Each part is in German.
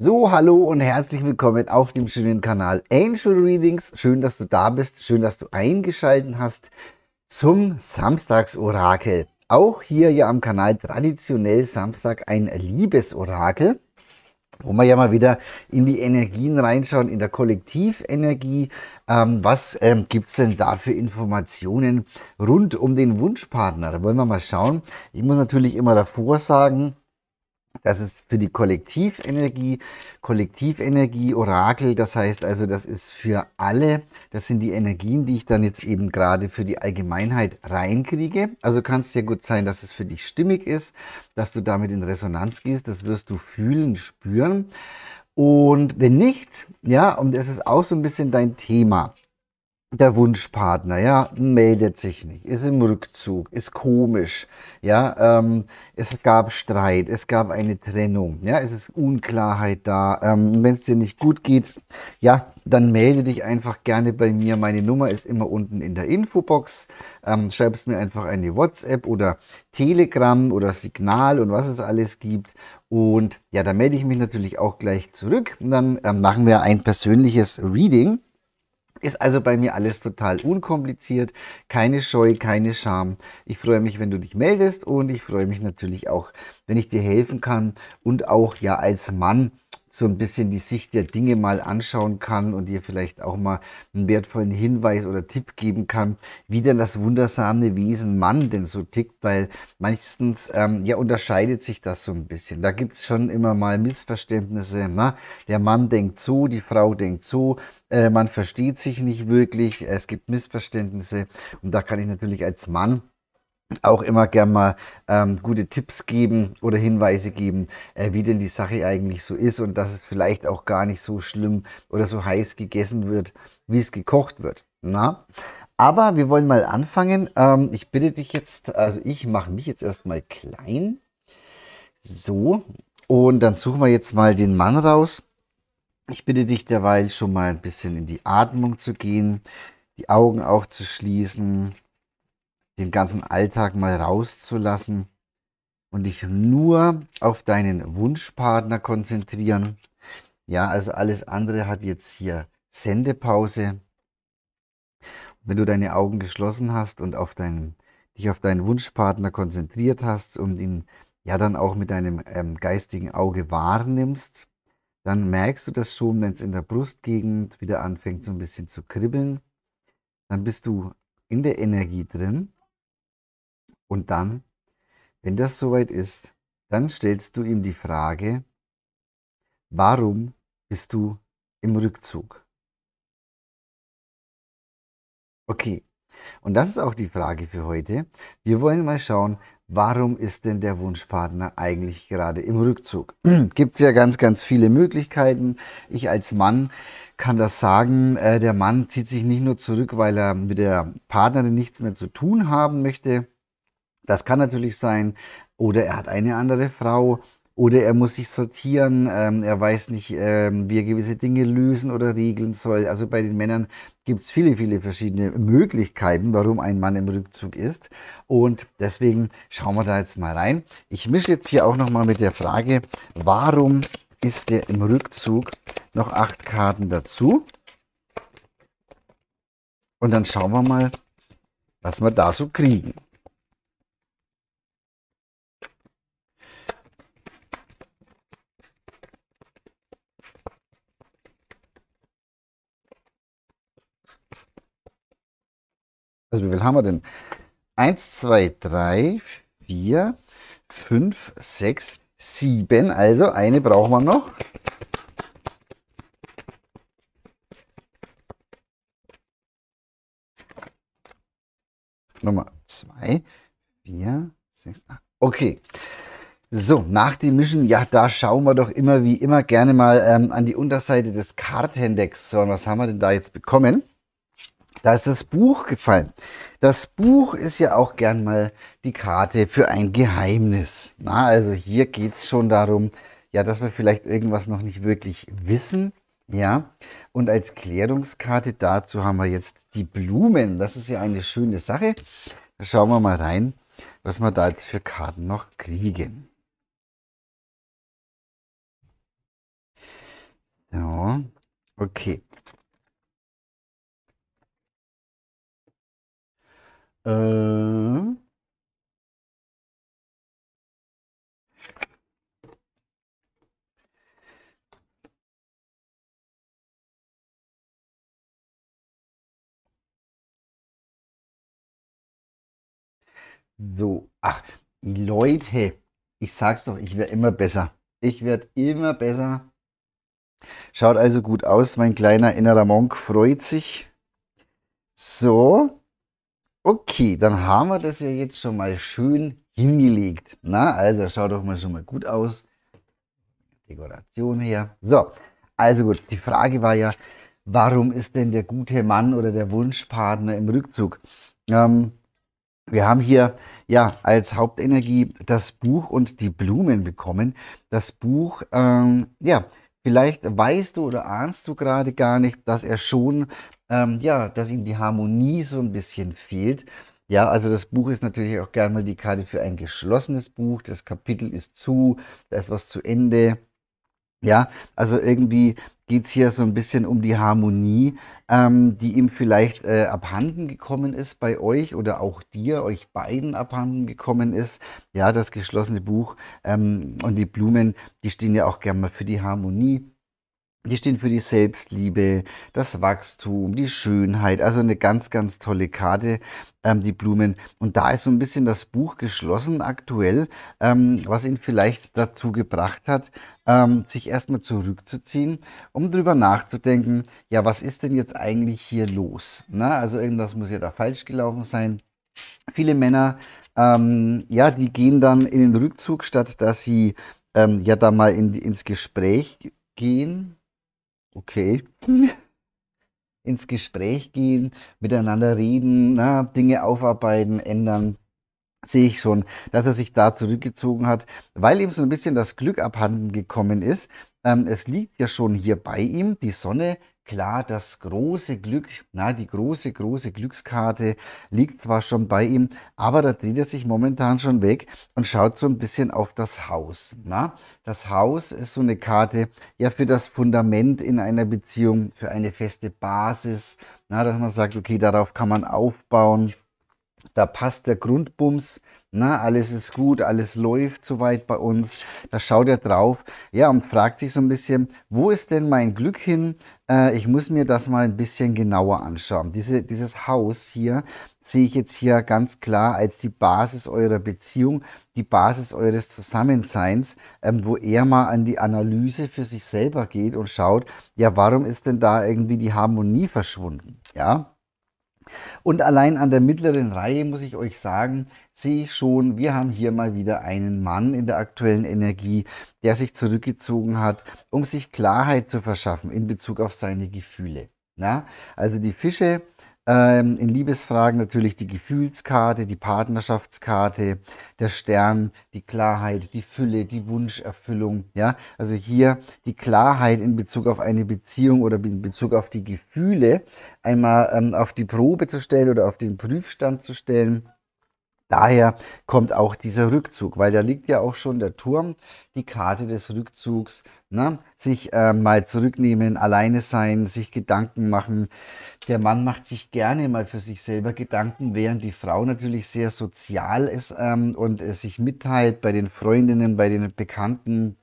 So, hallo und herzlich willkommen auf dem schönen Kanal Angel Readings. Schön, dass du da bist, schön, dass du eingeschaltet hast zum Samstagsorakel. Auch hier ja am Kanal traditionell Samstag ein Liebesorakel, wo wir ja mal wieder in die Energien reinschauen, in der Kollektivenergie. Ähm, was ähm, gibt es denn da für Informationen rund um den Wunschpartner? Da wollen wir mal schauen. Ich muss natürlich immer davor sagen, das ist für die Kollektivenergie, Kollektivenergie, Orakel, das heißt also, das ist für alle. Das sind die Energien, die ich dann jetzt eben gerade für die Allgemeinheit reinkriege. Also kann es ja gut sein, dass es für dich stimmig ist, dass du damit in Resonanz gehst. Das wirst du fühlen, spüren. Und wenn nicht, ja, und das ist auch so ein bisschen dein Thema der Wunschpartner, ja, meldet sich nicht, ist im Rückzug, ist komisch, ja, ähm, es gab Streit, es gab eine Trennung, ja, es ist Unklarheit da. Ähm, Wenn es dir nicht gut geht, ja, dann melde dich einfach gerne bei mir. Meine Nummer ist immer unten in der Infobox. Ähm, schreibst mir einfach eine WhatsApp oder Telegram oder Signal und was es alles gibt. Und ja, da melde ich mich natürlich auch gleich zurück. Und dann ähm, machen wir ein persönliches Reading ist also bei mir alles total unkompliziert, keine Scheu, keine Scham. Ich freue mich, wenn du dich meldest und ich freue mich natürlich auch, wenn ich dir helfen kann und auch ja als Mann so ein bisschen die Sicht der Dinge mal anschauen kann und dir vielleicht auch mal einen wertvollen Hinweis oder Tipp geben kann, wie denn das wundersame Wesen Mann denn so tickt, weil meistens ähm, ja unterscheidet sich das so ein bisschen. Da gibt's schon immer mal Missverständnisse. Na? Ne? Der Mann denkt so, die Frau denkt so, äh, man versteht sich nicht wirklich, es gibt Missverständnisse und da kann ich natürlich als Mann auch immer gern mal ähm, gute Tipps geben oder Hinweise geben, äh, wie denn die Sache eigentlich so ist und dass es vielleicht auch gar nicht so schlimm oder so heiß gegessen wird, wie es gekocht wird. Na? Aber wir wollen mal anfangen. Ähm, ich bitte dich jetzt, also ich mache mich jetzt erstmal klein. So, und dann suchen wir jetzt mal den Mann raus. Ich bitte dich derweil schon mal ein bisschen in die Atmung zu gehen, die Augen auch zu schließen den ganzen Alltag mal rauszulassen und dich nur auf deinen Wunschpartner konzentrieren. Ja, also alles andere hat jetzt hier Sendepause. Wenn du deine Augen geschlossen hast und auf deinen, dich auf deinen Wunschpartner konzentriert hast und ihn ja dann auch mit deinem ähm, geistigen Auge wahrnimmst, dann merkst du das schon, wenn es in der Brustgegend wieder anfängt so ein bisschen zu kribbeln. Dann bist du in der Energie drin und dann, wenn das soweit ist, dann stellst du ihm die Frage, warum bist du im Rückzug? Okay, und das ist auch die Frage für heute. Wir wollen mal schauen, warum ist denn der Wunschpartner eigentlich gerade im Rückzug? Gibt es ja ganz, ganz viele Möglichkeiten. Ich als Mann kann das sagen, äh, der Mann zieht sich nicht nur zurück, weil er mit der Partnerin nichts mehr zu tun haben möchte, das kann natürlich sein. Oder er hat eine andere Frau. Oder er muss sich sortieren, ähm, er weiß nicht, ähm, wie er gewisse Dinge lösen oder regeln soll. Also bei den Männern gibt es viele, viele verschiedene Möglichkeiten, warum ein Mann im Rückzug ist. Und deswegen schauen wir da jetzt mal rein. Ich mische jetzt hier auch nochmal mit der Frage, warum ist der im Rückzug noch acht Karten dazu? Und dann schauen wir mal, was wir da so kriegen. Also wie viel haben wir denn? 1, 2, 3, 4, 5, 6, 7. Also eine brauchen wir noch. Nummer 2, 4, 6, 8. Okay. So, nach dem Mischen, ja, da schauen wir doch immer wie immer gerne mal ähm, an die Unterseite des Kartendecks. So, und was haben wir denn da jetzt bekommen? Da ist das Buch gefallen. Das Buch ist ja auch gern mal die Karte für ein Geheimnis. Na, also hier geht es schon darum, ja, dass wir vielleicht irgendwas noch nicht wirklich wissen. Ja, und als Klärungskarte dazu haben wir jetzt die Blumen. Das ist ja eine schöne Sache. Da schauen wir mal rein, was wir da jetzt für Karten noch kriegen. So, okay. Äh. So, ach, Leute, ich sag's doch, ich werde immer besser. Ich werde immer besser. Schaut also gut aus, mein kleiner innerer Monk freut sich. So, Okay, dann haben wir das ja jetzt schon mal schön hingelegt. Na, also schaut doch mal schon mal gut aus. Dekoration her. So, also gut, die Frage war ja, warum ist denn der gute Mann oder der Wunschpartner im Rückzug? Ähm, wir haben hier ja als Hauptenergie das Buch und die Blumen bekommen. Das Buch, ähm, ja, vielleicht weißt du oder ahnst du gerade gar nicht, dass er schon ähm, ja, dass ihm die Harmonie so ein bisschen fehlt. Ja, also das Buch ist natürlich auch gerne mal die Karte für ein geschlossenes Buch. Das Kapitel ist zu, da ist was zu Ende. Ja, also irgendwie geht es hier so ein bisschen um die Harmonie, ähm, die ihm vielleicht äh, abhanden gekommen ist bei euch oder auch dir, euch beiden abhanden gekommen ist. Ja, das geschlossene Buch ähm, und die Blumen, die stehen ja auch gerne mal für die Harmonie die stehen für die Selbstliebe, das Wachstum, die Schönheit. Also eine ganz, ganz tolle Karte, ähm, die Blumen. Und da ist so ein bisschen das Buch geschlossen aktuell, ähm, was ihn vielleicht dazu gebracht hat, ähm, sich erstmal zurückzuziehen, um drüber nachzudenken, ja, was ist denn jetzt eigentlich hier los? Na, also irgendwas muss ja da falsch gelaufen sein. Viele Männer, ähm, ja, die gehen dann in den Rückzug, statt dass sie ähm, ja da mal in, ins Gespräch gehen, okay, ins Gespräch gehen, miteinander reden, na, Dinge aufarbeiten, ändern, sehe ich schon, dass er sich da zurückgezogen hat, weil ihm so ein bisschen das Glück abhanden gekommen ist. Ähm, es liegt ja schon hier bei ihm, die Sonne klar, das große Glück, na, die große, große Glückskarte liegt zwar schon bei ihm, aber da dreht er sich momentan schon weg und schaut so ein bisschen auf das Haus. Na, das Haus ist so eine Karte ja für das Fundament in einer Beziehung, für eine feste Basis, na, dass man sagt, okay, darauf kann man aufbauen. Da passt der Grundbums, na, alles ist gut, alles läuft soweit bei uns. Da schaut er drauf, ja, und fragt sich so ein bisschen, wo ist denn mein Glück hin? Äh, ich muss mir das mal ein bisschen genauer anschauen. Diese, dieses Haus hier sehe ich jetzt hier ganz klar als die Basis eurer Beziehung, die Basis eures Zusammenseins, ähm, wo er mal an die Analyse für sich selber geht und schaut, ja, warum ist denn da irgendwie die Harmonie verschwunden? Ja, und allein an der mittleren Reihe muss ich euch sagen, sehe ich schon, wir haben hier mal wieder einen Mann in der aktuellen Energie, der sich zurückgezogen hat, um sich Klarheit zu verschaffen in Bezug auf seine Gefühle. Na? Also die Fische ähm, in Liebesfragen natürlich die Gefühlskarte, die Partnerschaftskarte, der Stern, die Klarheit, die Fülle, die Wunscherfüllung. Ja? Also hier die Klarheit in Bezug auf eine Beziehung oder in Bezug auf die Gefühle einmal ähm, auf die Probe zu stellen oder auf den Prüfstand zu stellen daher kommt auch dieser Rückzug, weil da liegt ja auch schon der Turm, die Karte des Rückzugs, ne? sich äh, mal zurücknehmen, alleine sein, sich Gedanken machen. Der Mann macht sich gerne mal für sich selber Gedanken, während die Frau natürlich sehr sozial ist ähm, und äh, sich mitteilt bei den Freundinnen, bei den Bekannten,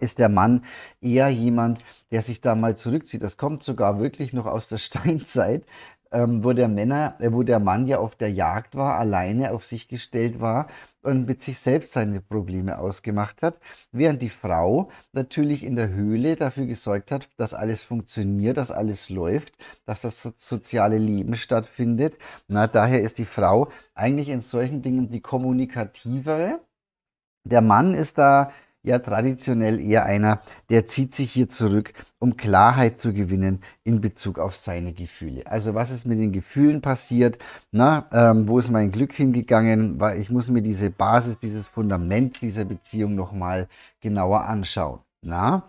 ist der Mann eher jemand, der sich da mal zurückzieht. Das kommt sogar wirklich noch aus der Steinzeit, ähm, wo der Männer, äh, wo der Mann ja auf der Jagd war, alleine auf sich gestellt war und mit sich selbst seine Probleme ausgemacht hat, während die Frau natürlich in der Höhle dafür gesorgt hat, dass alles funktioniert, dass alles läuft, dass das so soziale Leben stattfindet. Na, daher ist die Frau eigentlich in solchen Dingen die kommunikativere. Der Mann ist da ja traditionell eher einer, der zieht sich hier zurück, um Klarheit zu gewinnen in Bezug auf seine Gefühle. Also was ist mit den Gefühlen passiert? Na, ähm, wo ist mein Glück hingegangen? Weil ich muss mir diese Basis, dieses Fundament dieser Beziehung nochmal genauer anschauen. Na?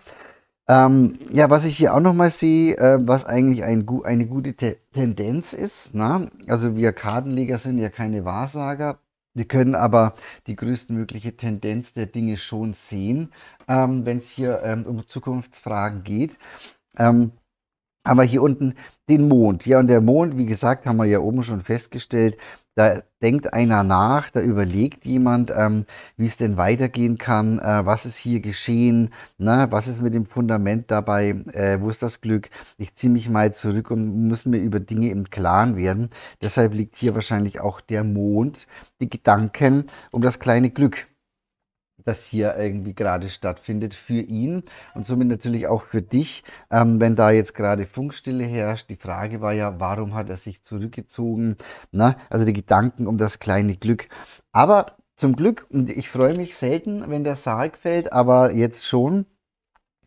Ähm, ja, was ich hier auch nochmal sehe, äh, was eigentlich ein, eine gute Te Tendenz ist, na? also wir Kartenleger sind ja keine Wahrsager, wir können aber die größtmögliche Tendenz der Dinge schon sehen, ähm, wenn es hier ähm, um Zukunftsfragen geht. Ähm, haben hier unten den Mond. Ja, und der Mond, wie gesagt, haben wir ja oben schon festgestellt, da denkt einer nach, da überlegt jemand, ähm, wie es denn weitergehen kann, äh, was ist hier geschehen, ne? was ist mit dem Fundament dabei, äh, wo ist das Glück. Ich ziehe mich mal zurück und muss mir über Dinge im Klaren werden. Deshalb liegt hier wahrscheinlich auch der Mond, die Gedanken um das kleine Glück das hier irgendwie gerade stattfindet für ihn und somit natürlich auch für dich, ähm, wenn da jetzt gerade Funkstille herrscht. Die Frage war ja, warum hat er sich zurückgezogen? Na, ne? also die Gedanken um das kleine Glück. Aber zum Glück, und ich freue mich selten, wenn der Sarg fällt, aber jetzt schon,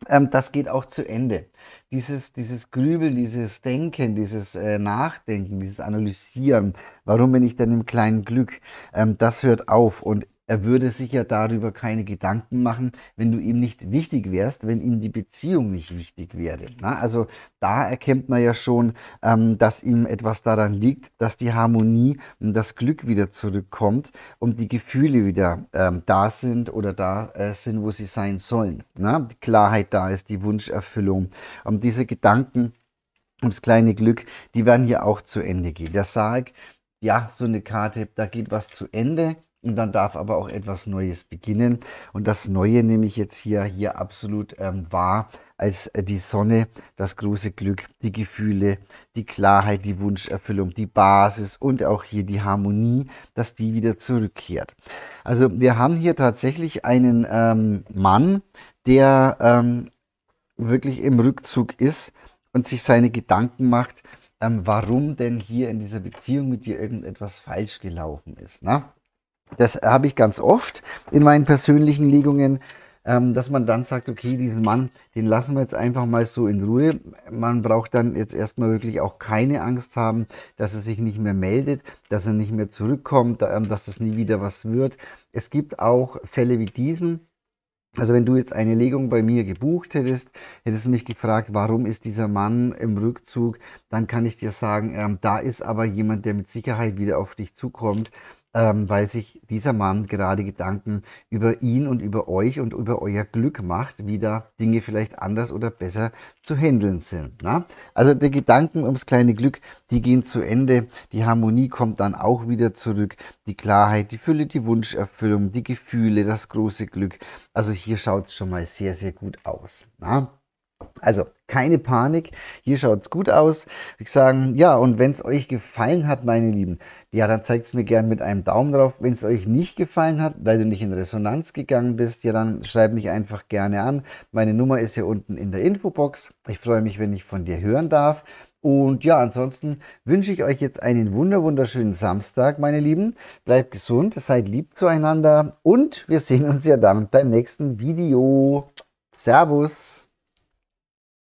ähm, das geht auch zu Ende. Dieses, dieses Grübeln, dieses Denken, dieses äh, Nachdenken, dieses Analysieren, warum bin ich denn im kleinen Glück, ähm, das hört auf. Und er würde sich ja darüber keine Gedanken machen, wenn du ihm nicht wichtig wärst, wenn ihm die Beziehung nicht wichtig wäre. Na, also da erkennt man ja schon, ähm, dass ihm etwas daran liegt, dass die Harmonie und das Glück wieder zurückkommt und die Gefühle wieder ähm, da sind oder da äh, sind, wo sie sein sollen. Na, die Klarheit da ist, die Wunscherfüllung. Und ähm, diese Gedanken und das kleine Glück, die werden hier auch zu Ende gehen. Der Sarg, ja, so eine Karte, da geht was zu Ende und dann darf aber auch etwas Neues beginnen. Und das Neue nehme ich jetzt hier, hier absolut ähm, wahr als äh, die Sonne, das große Glück, die Gefühle, die Klarheit, die Wunscherfüllung, die Basis und auch hier die Harmonie, dass die wieder zurückkehrt. Also wir haben hier tatsächlich einen ähm, Mann, der ähm, wirklich im Rückzug ist und sich seine Gedanken macht, ähm, warum denn hier in dieser Beziehung mit dir irgendetwas falsch gelaufen ist. Ne? Das habe ich ganz oft in meinen persönlichen Legungen, ähm, dass man dann sagt, okay, diesen Mann, den lassen wir jetzt einfach mal so in Ruhe. Man braucht dann jetzt erstmal wirklich auch keine Angst haben, dass er sich nicht mehr meldet, dass er nicht mehr zurückkommt, ähm, dass das nie wieder was wird. Es gibt auch Fälle wie diesen, also wenn du jetzt eine Legung bei mir gebucht hättest, hättest du mich gefragt, warum ist dieser Mann im Rückzug, dann kann ich dir sagen, ähm, da ist aber jemand, der mit Sicherheit wieder auf dich zukommt ähm, weil sich dieser Mann gerade Gedanken über ihn und über euch und über euer Glück macht, wie da Dinge vielleicht anders oder besser zu handeln sind. Na? Also die Gedanken ums kleine Glück, die gehen zu Ende, die Harmonie kommt dann auch wieder zurück, die Klarheit, die Fülle, die Wunscherfüllung, die Gefühle, das große Glück. Also hier schaut es schon mal sehr, sehr gut aus. Na? Also keine Panik, hier schaut es gut aus. Ich sagen, ja, und wenn es euch gefallen hat, meine Lieben, ja, dann zeigt es mir gerne mit einem Daumen drauf. Wenn es euch nicht gefallen hat, weil du nicht in Resonanz gegangen bist, ja, dann schreib mich einfach gerne an. Meine Nummer ist hier unten in der Infobox. Ich freue mich, wenn ich von dir hören darf. Und ja, ansonsten wünsche ich euch jetzt einen wunder wunderschönen Samstag, meine Lieben. Bleibt gesund, seid lieb zueinander und wir sehen uns ja dann beim nächsten Video. Servus!